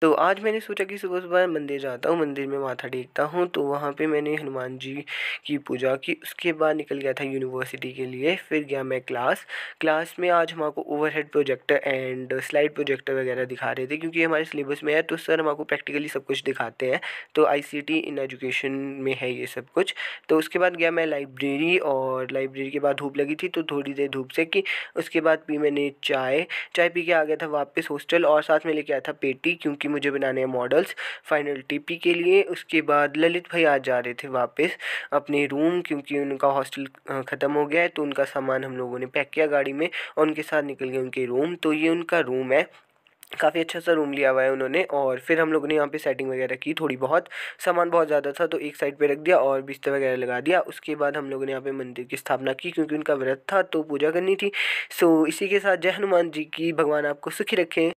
तो आज मैंने सोचा कि सुबह सुबह मंदिर जाता हूँ मंदिर में माथा टेकता हूँ तो वहाँ पे मैंने हनुमान जी की पूजा की उसके बाद निकल गया था यूनिवर्सिटी के लिए फिर गया मैं क्लास क्लास में आज हमारे को overhead projector and slide projector वगैरह दिखा रहे थे क्योंकि हमारे सिलेबस में है तो सर हमारे को प्रैक्टिकली सब कुछ दिखाते हैं तो आई इन एजुकेशन में है ये सब कुछ तो उसके बाद गया मैं लाइब्रेरी और लाइब्रेरी के बाद धूप लगी थी तो थोड़ी देर धूप से कि उसके बाद पी मैंने चाय चाय पी के आ गया था वापस हॉस्टल और साथ में लेके आया था पेटी क्योंकि मुझे बनाने हैं मॉडल्स फाइनल टीपी के लिए उसके बाद ललित भाई आज जा रहे थे वापस अपने रूम क्योंकि उनका हॉस्टल ख़त्म हो गया है तो उनका सामान हम लोगों ने पैक किया गाड़ी में और उनके साथ निकल गए उनके रूम तो ये उनका रूम है काफ़ी अच्छा सा रूम लिया हुआ है उन्होंने और फिर हम लोगों ने यहाँ पे सेटिंग वगैरह की थोड़ी बहुत सामान बहुत ज़्यादा था तो एक साइड पे रख दिया और बिस्तर वगैरह लगा दिया उसके बाद हम लोगों ने यहाँ पे मंदिर की स्थापना की क्योंकि उनका व्रत था तो पूजा करनी थी सो इसी के साथ जय हनुमान जी की भगवान आपको सुखी रखें